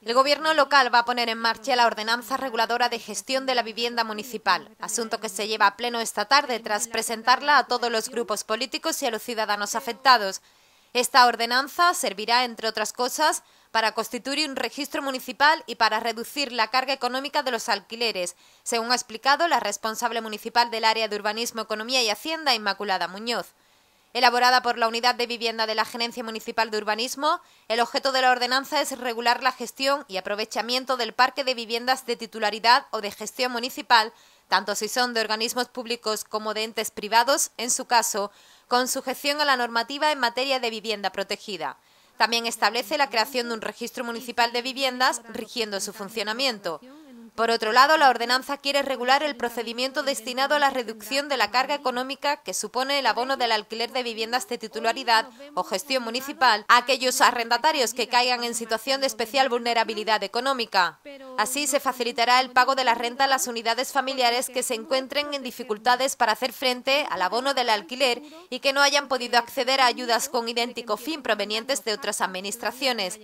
El Gobierno local va a poner en marcha la ordenanza reguladora de gestión de la vivienda municipal, asunto que se lleva a pleno esta tarde tras presentarla a todos los grupos políticos y a los ciudadanos afectados. Esta ordenanza servirá, entre otras cosas, para constituir un registro municipal y para reducir la carga económica de los alquileres, según ha explicado la responsable municipal del área de urbanismo, economía y hacienda, Inmaculada Muñoz elaborada por la Unidad de Vivienda de la Gerencia Municipal de Urbanismo, el objeto de la ordenanza es regular la gestión y aprovechamiento del parque de viviendas de titularidad o de gestión municipal, tanto si son de organismos públicos como de entes privados, en su caso, con sujeción a la normativa en materia de vivienda protegida. También establece la creación de un registro municipal de viviendas rigiendo su funcionamiento. Por otro lado, la ordenanza quiere regular el procedimiento destinado a la reducción de la carga económica que supone el abono del alquiler de viviendas de titularidad o gestión municipal a aquellos arrendatarios que caigan en situación de especial vulnerabilidad económica. Así se facilitará el pago de la renta a las unidades familiares que se encuentren en dificultades para hacer frente al abono del alquiler y que no hayan podido acceder a ayudas con idéntico fin provenientes de otras administraciones.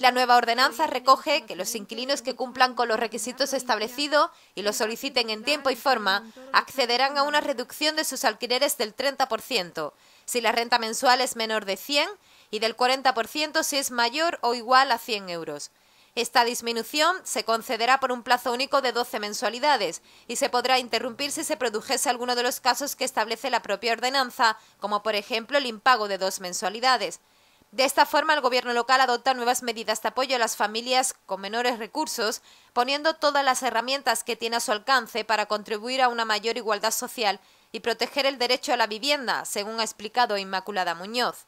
La nueva ordenanza recoge que los inquilinos que cumplan con los requisitos establecidos y lo soliciten en tiempo y forma accederán a una reducción de sus alquileres del 30% si la renta mensual es menor de 100 y del 40% si es mayor o igual a 100 euros. Esta disminución se concederá por un plazo único de 12 mensualidades y se podrá interrumpir si se produjese alguno de los casos que establece la propia ordenanza, como por ejemplo el impago de dos mensualidades. De esta forma, el gobierno local adopta nuevas medidas de apoyo a las familias con menores recursos, poniendo todas las herramientas que tiene a su alcance para contribuir a una mayor igualdad social y proteger el derecho a la vivienda, según ha explicado Inmaculada Muñoz.